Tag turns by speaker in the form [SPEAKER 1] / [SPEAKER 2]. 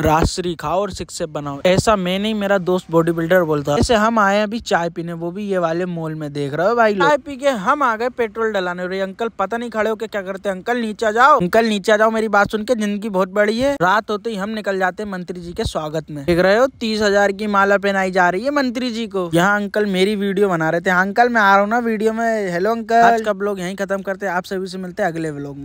[SPEAKER 1] राशरी खाओ और सिक्स से बनाओ ऐसा मैं नहीं मेरा दोस्त बॉडी बिल्डर बोलता ऐसे
[SPEAKER 2] हम आए अभी चाय पीने वो भी ये वाले मॉल में देख रहे हो भाई चाय पी के हम आ गए पेट्रोल डलाने रही अंकल पता नहीं खड़े के क्या करते अंकल नीचे जाओ अंकल नीचे जाओ मेरी बात सुन के जिंदगी बहुत बड़ी है रात होते ही हम निकल जाते मंत्री जी के स्वागत में देख रहे हो तीस हजार की माला पहनाई जा रही है मंत्री जी को यहाँ अंकल मेरी वीडियो बना रहे थे हाँ, अंकल मैं आ रहा हूँ ना वीडियो में हेलो अंकल आज कब लोग यही खत्म करते आप सभी से
[SPEAKER 3] मिलते हैं अगले ब्लॉग में